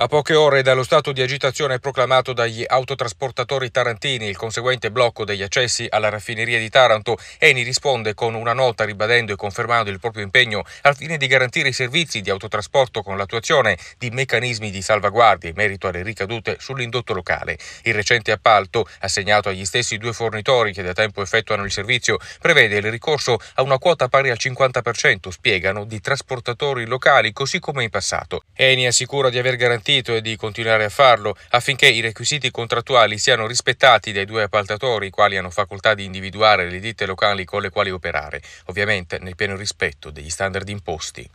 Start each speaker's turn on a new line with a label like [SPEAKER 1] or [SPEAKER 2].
[SPEAKER 1] A poche ore dallo stato di agitazione proclamato dagli autotrasportatori tarantini, il conseguente blocco degli accessi alla raffineria di Taranto, Eni risponde con una nota ribadendo e confermando il proprio impegno al fine di garantire i servizi di autotrasporto con l'attuazione di meccanismi di salvaguardia in merito alle ricadute sull'indotto locale. Il recente appalto, assegnato agli stessi due fornitori che da tempo effettuano il servizio, prevede il ricorso a una quota pari al 50%, spiegano, di trasportatori locali, così come in passato. Eni assicura di aver garantito garantito e di continuare a farlo affinché i requisiti contrattuali siano rispettati dai due appaltatori, i quali hanno facoltà di individuare le ditte locali con le quali operare, ovviamente nel pieno rispetto degli standard imposti.